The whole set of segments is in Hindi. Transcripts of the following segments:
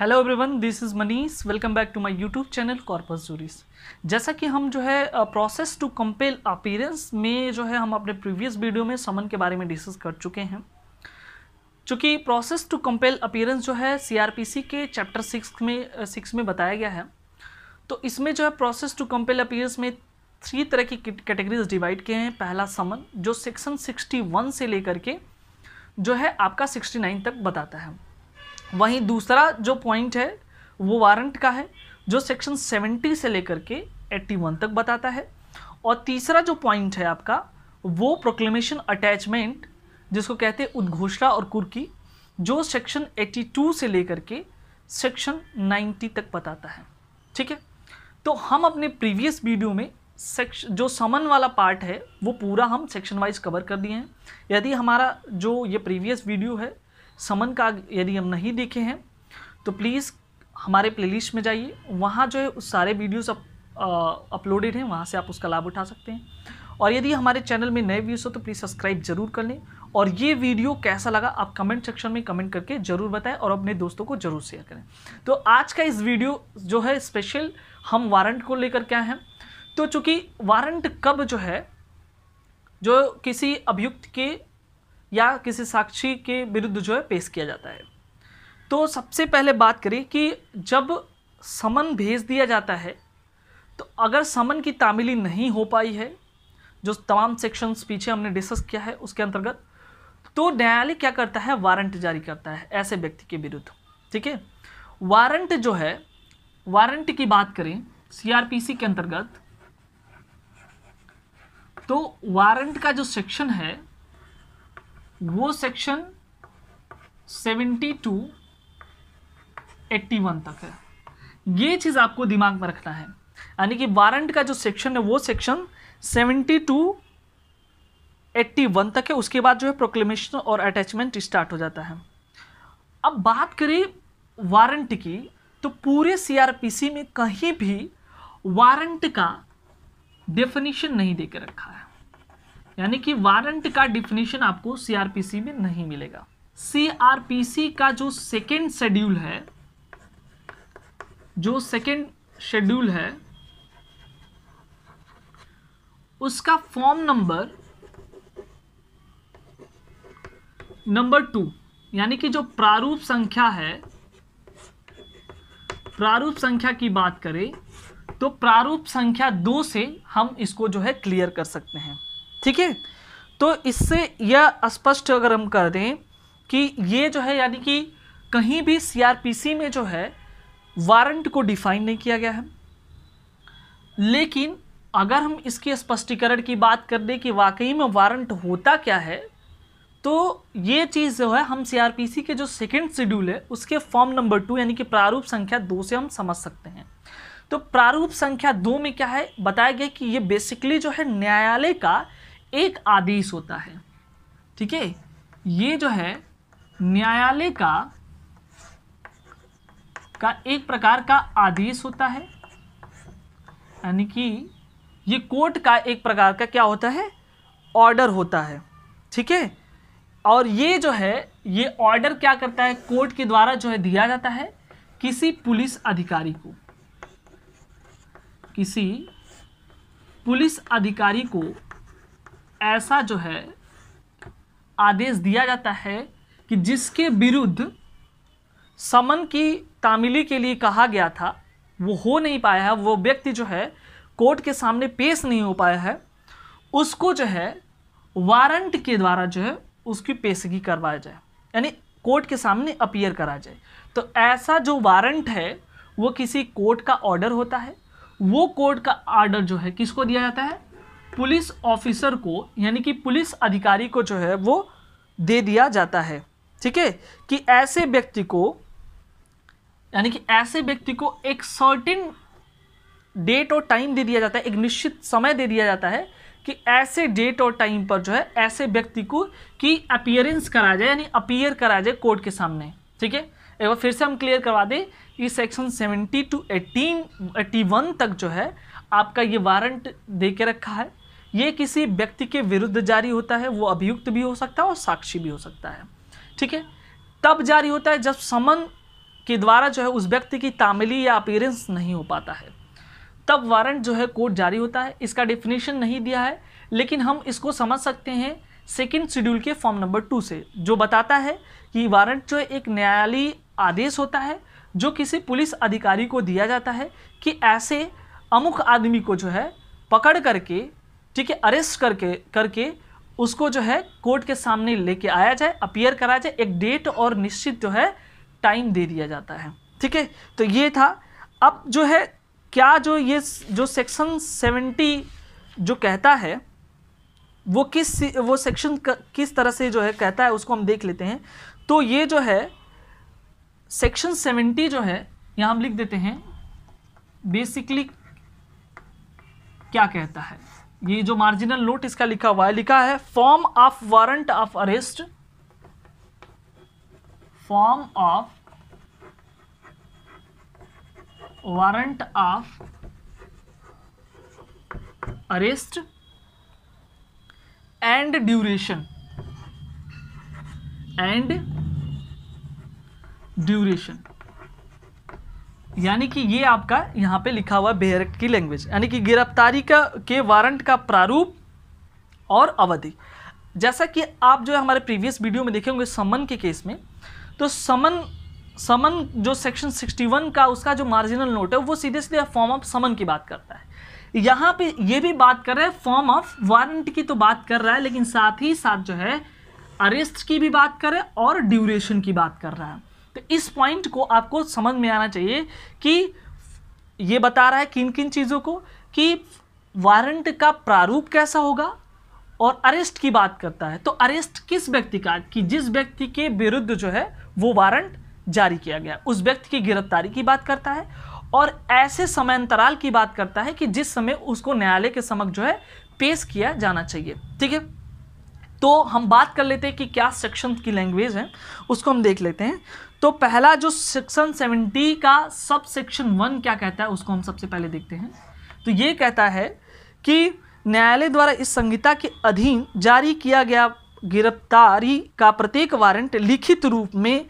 hello everyone this is Manish welcome back to my YouTube channel corpus juris जैसा कि हम जो है प्रोसेस टू कंपेल अपीरेंस में जो है हम अपने प्रीवियस वीडियो में समन के बारे में डिस्कस कर चुके हैं चूँकि प्रोसेस टू कंपेल अपीरेंस जो है सीआरपीसी के चैप्टर सिक्स में सिक्स में बताया गया है तो इसमें जो है प्रोसेस टू कंपेल अपीरेंस में थ्री तरह की कैटेगरीज डिवाइड किए हैं पहला समन जो सेक्शन सिक्सटी से लेकर के जो है आपका सिक्सटी तक बताता है वहीं दूसरा जो पॉइंट है वो वारंट का है जो सेक्शन 70 से लेकर के 81 तक बताता है और तीसरा जो पॉइंट है आपका वो प्रोक्लेमेशन अटैचमेंट जिसको कहते हैं उद्घोषणा और कुर्की जो सेक्शन 82 से लेकर के सेक्शन 90 तक बताता है ठीक है तो हम अपने प्रीवियस वीडियो में सेक्शन जो समन वाला पार्ट है वो पूरा हम सेक्शन वाइज कवर कर दिए हैं यदि हमारा जो ये प्रीवियस वीडियो है समन काग यदि हम नहीं देखे हैं तो प्लीज़ हमारे प्लेलिस्ट में जाइए वहाँ जो है उस सारे वीडियोज़ अप अपलोडेड हैं वहाँ से आप उसका लाभ उठा सकते हैं और यदि हमारे चैनल में नए व्यूज़ हो तो प्लीज़ सब्सक्राइब जरूर कर लें और ये वीडियो कैसा लगा आप कमेंट सेक्शन में कमेंट करके ज़रूर बताएं और अपने दोस्तों को ज़रूर शेयर करें तो आज का इस वीडियो जो है स्पेशल हम वारंट को लेकर क्या हैं तो चूँकि वारंट कब जो है जो किसी अभियुक्त के या किसी साक्षी के विरुद्ध जो है पेश किया जाता है तो सबसे पहले बात करें कि जब समन भेज दिया जाता है तो अगर समन की तामिली नहीं हो पाई है जो तमाम सेक्शंस पीछे हमने डिस्कस किया है उसके अंतर्गत तो न्यायालय क्या करता है वारंट जारी करता है ऐसे व्यक्ति के विरुद्ध ठीक है वारंट जो है वारंट की बात करें सीआरपीसी के अंतर्गत तो वारंट का जो सेक्शन है वो सेक्शन 72 81 तक है ये चीज़ आपको दिमाग में रखना है यानी कि वारंट का जो सेक्शन है वो सेक्शन 72 81 तक है उसके बाद जो है प्रोक्लेमेशन और अटैचमेंट स्टार्ट हो जाता है अब बात करें वारंट की तो पूरे सीआरपीसी में कहीं भी वारंट का डेफिनेशन नहीं देकर रखा है यानी कि वारंट का डिफिनेशन आपको सीआरपीसी में नहीं मिलेगा सीआरपीसी का जो सेकेंड शेड्यूल है जो सेकेंड शेड्यूल है उसका फॉर्म नंबर नंबर टू यानी कि जो प्रारूप संख्या है प्रारूप संख्या की बात करें तो प्रारूप संख्या दो से हम इसको जो है क्लियर कर सकते हैं ठीक है तो इससे यह स्पष्ट अगर हम कर दें कि ये जो है यानी कि कहीं भी सीआरपीसी में जो है वारंट को डिफाइन नहीं किया गया है लेकिन अगर हम इसके स्पष्टीकरण की बात कर दें कि वाकई में वारंट होता क्या है तो ये चीज़ जो है हम सीआरपीसी के जो सेकंड शेड्यूल है उसके फॉर्म नंबर टू यानी कि प्रारूप संख्या दो से हम समझ सकते हैं तो प्रारूप संख्या दो में क्या है बताया गया कि ये बेसिकली जो है न्यायालय का एक आदेश होता है ठीक है ये जो है न्यायालय का का एक प्रकार का आदेश होता है यानी कि ये कोर्ट का एक प्रकार का क्या होता है ऑर्डर होता है ठीक है और ये जो है ये ऑर्डर क्या करता है कोर्ट के द्वारा जो है दिया जाता है किसी पुलिस अधिकारी को किसी पुलिस अधिकारी को ऐसा जो है आदेश दिया जाता है कि जिसके विरुद्ध समन की तामीली के लिए कहा गया था वो हो नहीं पाया है वो व्यक्ति जो है कोर्ट के सामने पेश नहीं हो पाया है उसको जो है वारंट के द्वारा जो है उसकी पेशगी करवाया जाए यानी कोर्ट के सामने अपियर करा जाए तो ऐसा जो वारंट है वो किसी कोर्ट का ऑर्डर होता है वो कोर्ट का ऑर्डर जो है किसको दिया जाता है पुलिस ऑफिसर को यानी कि पुलिस अधिकारी को जो है वो दे दिया जाता है ठीक है कि ऐसे व्यक्ति को यानी कि ऐसे व्यक्ति को एक सर्टिन डेट और टाइम दे दिया जाता है एक निश्चित समय दे दिया जाता है कि ऐसे डेट और टाइम पर जो है ऐसे व्यक्ति को कि अपियरेंस करा जाए यानी अपियर करा जाए कोर्ट के सामने ठीक है एक बार फिर से हम क्लियर करवा दें कि section seventy two eighteen eighty one तक जो है आपका ये वारंट दे के रखा है ये किसी व्यक्ति के विरुद्ध जारी होता है वो अभियुक्त भी हो सकता है और साक्षी भी हो सकता है ठीक है तब जारी होता है जब समन के द्वारा जो है उस व्यक्ति की तामिली या अपीयरेंस नहीं हो पाता है तब वारंट जो है कोर्ट जारी होता है इसका डेफिनेशन नहीं दिया है लेकिन हम इसको समझ सकते हैं सेकेंड शेड्यूल के फॉर्म नंबर टू से जो बताता है कि वारंट जो एक न्यायालयी आदेश होता है जो किसी पुलिस अधिकारी को दिया जाता है कि ऐसे अमुख आदमी को जो है पकड़ करके ठीक है अरेस्ट करके करके उसको जो है कोर्ट के सामने लेके आया जाए अपियर कराया जाए एक डेट और निश्चित जो है टाइम दे दिया जाता है ठीक है तो ये था अब जो है क्या जो ये जो सेक्शन सेवेंटी जो कहता है वो किस वो सेक्शन किस तरह से जो है कहता है उसको हम देख लेते हैं तो ये जो है सेक्शन सेवेंटी जो है यहाँ हम लिख देते हैं बेसिकली क्या कहता है ये जो मार्जिनल नोट इसका लिखा हुआ है लिखा है form of warrant of arrest form of warrant of arrest and duration and duration यानी कि ये आपका यहाँ पे लिखा हुआ बेहर की लैंग्वेज यानी कि गिरफ्तारी का के वारंट का प्रारूप और अवधि जैसा कि आप जो हमारे प्रीवियस वीडियो में होंगे समन के केस में तो समन समन जो सेक्शन 61 का उसका जो मार्जिनल नोट है वो सीधे सीधे फॉर्म ऑफ समन की बात करता है यहाँ पे ये भी बात कर रहा है फॉर्म ऑफ वारंट की तो बात कर रहा है लेकिन साथ ही साथ जो है अरेस्ट की भी बात करें और ड्यूरेशन की बात कर रहा है तो इस पॉइंट को आपको समझ में आना चाहिए कि ये बता रहा है किन किन चीज़ों को कि वारंट का प्रारूप कैसा होगा और अरेस्ट की बात करता है तो अरेस्ट किस व्यक्ति का कि जिस व्यक्ति के विरुद्ध जो है वो वारंट जारी किया गया उस व्यक्ति की गिरफ्तारी की बात करता है और ऐसे समय अंतराल की बात करता है कि जिस समय उसको न्यायालय के समक्ष जो है पेश किया जाना चाहिए ठीक है तो हम बात कर लेते हैं कि क्या सेक्शन की लैंग्वेज है उसको हम देख लेते हैं तो पहला जो सेक्शन सेवेंटी का सब सेक्शन वन क्या कहता है उसको हम सबसे पहले देखते हैं तो ये कहता है कि न्यायालय द्वारा इस संहिता के अधीन जारी किया गया गिरफ्तारी का प्रत्येक वारंट लिखित रूप में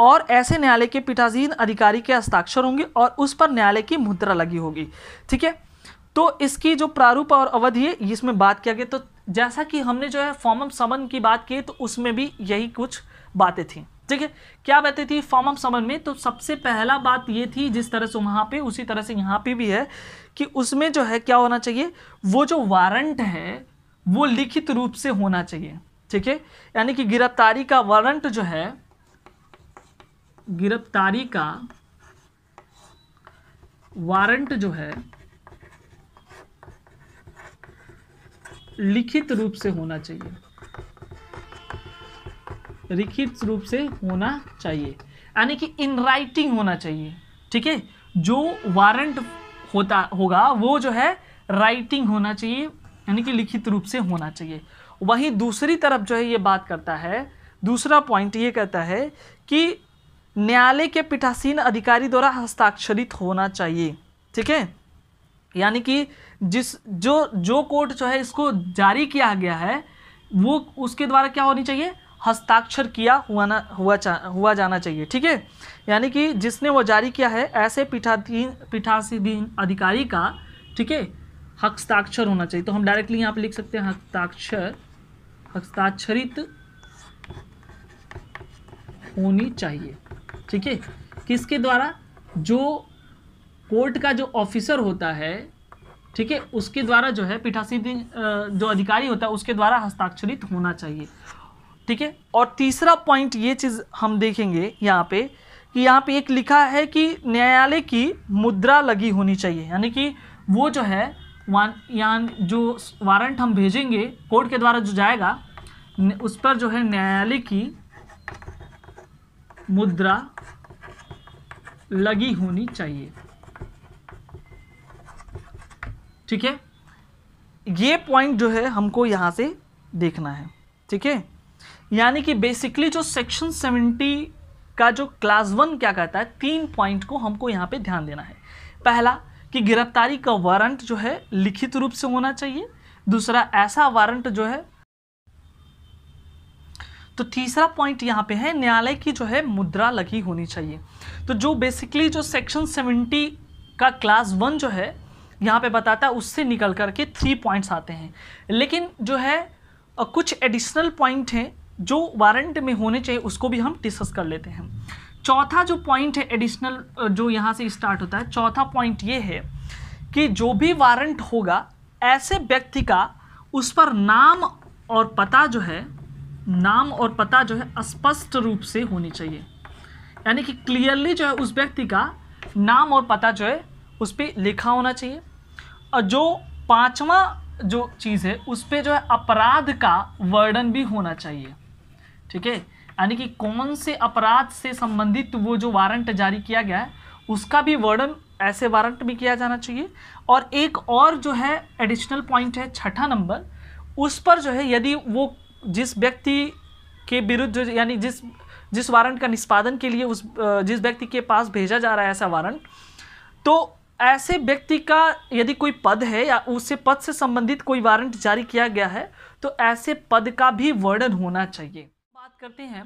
और ऐसे न्यायालय के पीठासीन अधिकारी के हस्ताक्षर होंगे और उस पर न्यायालय की मुद्रा लगी होगी ठीक है तो इसकी जो प्रारूप और अवधि है इसमें बात किया गया तो जैसा कि हमने जो है फॉर्म ऑफ समन की बात की तो उसमें भी यही कुछ बातें थी ठीक है क्या बातें थी फॉर्म ऑफ समन में तो सबसे पहला बात ये थी जिस तरह से वहाँ पे उसी तरह से यहाँ पे भी है कि उसमें जो है क्या होना चाहिए वो जो वारंट है वो लिखित रूप से होना चाहिए ठीक है यानी कि गिरफ्तारी का वारंट जो है गिरफ्तारी का वारंट जो है लिखित रूप से होना चाहिए लिखित रूप से होना चाहिए यानी कि इन राइटिंग होना चाहिए ठीक है जो वारंट होता होगा वो जो है राइटिंग होना चाहिए यानी कि लिखित रूप से होना चाहिए वहीं दूसरी तरफ जो है ये बात करता है दूसरा पॉइंट ये कहता है कि न्यायालय के पीठासीन अधिकारी द्वारा हस्ताक्षरित होना चाहिए ठीक है यानी कि जिस जो जो कोर्ट जो है इसको जारी किया गया है वो उसके द्वारा क्या होनी चाहिए हस्ताक्षर किया हुआ ना हुआ चा, हुआ जाना चाहिए ठीक है यानी कि जिसने वो जारी किया है ऐसे पीठाधीन पीठासीधीन अधिकारी का ठीक है हस्ताक्षर होना चाहिए तो हम डायरेक्टली यहाँ पर लिख सकते हैं हस्ताक्षर हस्ताक्षरित होनी चाहिए ठीक है किसके द्वारा जो कोर्ट का जो ऑफिसर होता है ठीक है उसके द्वारा जो है पीठासीन जो अधिकारी होता है उसके द्वारा हस्ताक्षरित होना चाहिए ठीक है और तीसरा पॉइंट ये चीज़ हम देखेंगे यहाँ पे कि यहाँ पे एक लिखा है कि न्यायालय की मुद्रा लगी होनी चाहिए यानी कि वो जो है वान यहाँ जो वारंट हम भेजेंगे कोर्ट के द्वारा जो जाएगा उस पर जो है न्यायालय की मुद्रा लगी होनी चाहिए ठीक है ये पॉइंट जो है हमको यहाँ से देखना है ठीक है यानी कि बेसिकली जो सेक्शन सेवेंटी का जो क्लास वन क्या कहता है तीन पॉइंट को हमको यहाँ पे ध्यान देना है पहला कि गिरफ्तारी का वारंट जो है लिखित रूप से होना चाहिए दूसरा ऐसा वारंट जो है तो तीसरा पॉइंट यहाँ पे है न्यायालय की जो है मुद्रा लगी होनी चाहिए तो जो बेसिकली जो सेक्शन सेवेंटी का क्लास वन जो है यहाँ पे बताता है उससे निकल कर के थ्री पॉइंट्स आते हैं लेकिन जो है कुछ एडिशनल पॉइंट हैं जो वारंट में होने चाहिए उसको भी हम डिस्कस कर लेते हैं चौथा जो पॉइंट है एडिशनल जो यहाँ से स्टार्ट होता है चौथा पॉइंट ये है कि जो भी वारंट होगा ऐसे व्यक्ति का उस पर नाम और पता जो है नाम और पता जो है स्पष्ट रूप से होनी चाहिए यानी कि क्लियरली जो है उस व्यक्ति का नाम और पता जो है उस पर लिखा होना चाहिए जो पांचवा जो चीज़ है उस पर जो है अपराध का वर्णन भी होना चाहिए ठीक है यानी कि कौन से अपराध से संबंधित वो जो वारंट जारी किया गया है उसका भी वर्णन ऐसे वारंट भी किया जाना चाहिए और एक और जो है एडिशनल पॉइंट है छठा नंबर उस पर जो है यदि वो जिस व्यक्ति के विरुद्ध जो यानी जिस जिस वारंट का निष्पादन के लिए उस जिस व्यक्ति के पास भेजा जा रहा है ऐसा वारंट तो ऐसे व्यक्ति का यदि कोई पद है या उसे पद से संबंधित कोई वारंट जारी किया गया है तो ऐसे पद का भी वर्णन होना चाहिए बात करते हैं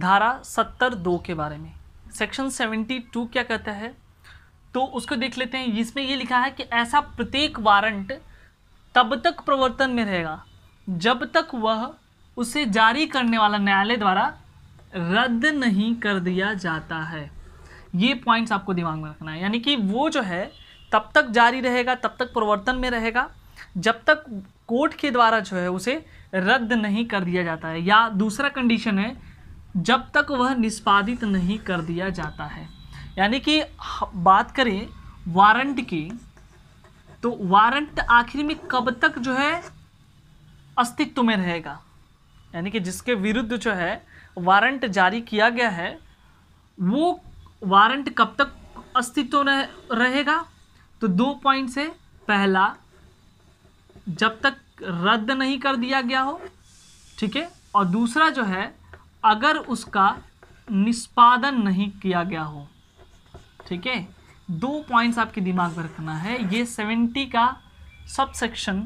धारा सत्तर दो के बारे में सेक्शन सेवेंटी टू क्या कहता है तो उसको देख लेते हैं इसमें ये लिखा है कि ऐसा प्रत्येक वारंट तब तक प्रवर्तन में रहेगा जब तक वह उसे जारी करने वाला न्यायालय द्वारा रद्द नहीं कर दिया जाता है ये पॉइंट्स आपको दिमाग में रखना है यानी कि वो जो है तब तक जारी रहेगा तब तक प्रवर्तन में रहेगा जब तक कोर्ट के द्वारा जो है उसे रद्द नहीं कर दिया जाता है या दूसरा कंडीशन है जब तक वह निष्पादित नहीं कर दिया जाता है यानी कि बात करें वारंट की तो वारंट आखिर में कब तक जो है अस्तित्व में रहेगा यानी कि जिसके विरुद्ध जो है वारंट जारी किया गया है वो वारंट कब तक अस्तित्व में रहेगा तो दो पॉइंट से पहला जब तक रद्द नहीं कर दिया गया हो ठीक है और दूसरा जो है अगर उसका निष्पादन नहीं किया गया हो ठीक है दो पॉइंट्स आपके दिमाग में रखना है ये सेवेंटी का सबसेक्शन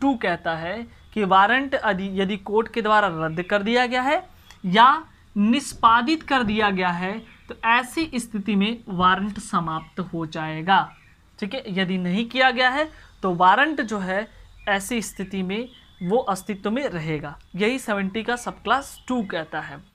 टू कहता है कि वारंट यदि कोर्ट के द्वारा रद्द कर दिया गया है या निष्पादित कर दिया गया है तो ऐसी स्थिति में वारंट समाप्त हो जाएगा ठीक है यदि नहीं किया गया है तो वारंट जो है ऐसी स्थिति में वो अस्तित्व में रहेगा यही सेवेंटी का सब क्लास टू कहता है